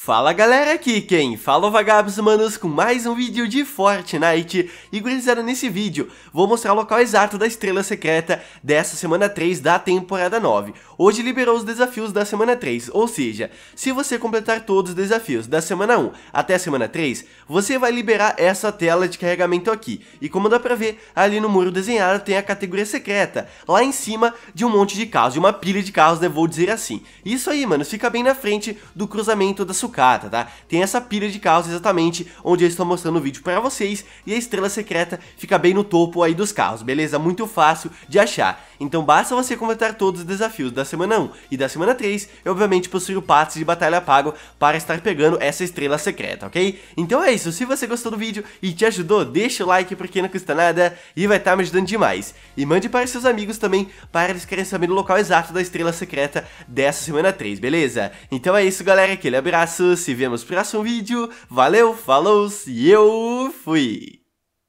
Fala galera, aqui quem fala é vagabos manos com mais um vídeo de Fortnite E gurizada, nesse vídeo vou mostrar o local exato da estrela secreta dessa semana 3 da temporada 9 Hoje liberou os desafios da semana 3, ou seja, se você completar todos os desafios da semana 1 até a semana 3 Você vai liberar essa tela de carregamento aqui E como dá pra ver, ali no muro desenhado tem a categoria secreta Lá em cima de um monte de carros, de uma pilha de carros, né, vou dizer assim Isso aí, mano, fica bem na frente do cruzamento da sucata, tá? Tem essa pilha de carros exatamente onde eu estou mostrando o vídeo para vocês e a estrela secreta fica bem no topo aí dos carros, beleza? Muito fácil de achar. Então basta você completar todos os desafios da semana 1 e da semana 3 e obviamente possuir o passe de batalha pago para estar pegando essa estrela secreta, ok? Então é isso, se você gostou do vídeo e te ajudou, deixa o like porque não custa nada e vai estar tá me ajudando demais. E mande para seus amigos também para eles querem saber o local exato da estrela secreta dessa semana 3, beleza? Então é isso galera, aquele abraço, se vemos no próximo vídeo, valeu, falou e eu fui!